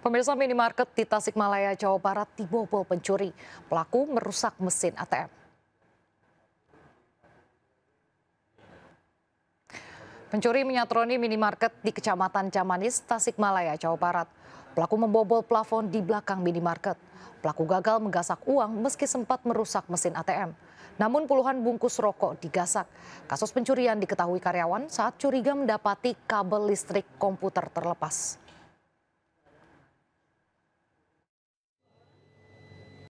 Pemirsa minimarket di Tasikmalaya, Jawa Barat dibobol pencuri. Pelaku merusak mesin ATM. Pencuri menyatroni minimarket di Kecamatan Jamanis, Tasikmalaya, Jawa Barat. Pelaku membobol plafon di belakang minimarket. Pelaku gagal menggasak uang meski sempat merusak mesin ATM. Namun puluhan bungkus rokok digasak. Kasus pencurian diketahui karyawan saat curiga mendapati kabel listrik komputer terlepas.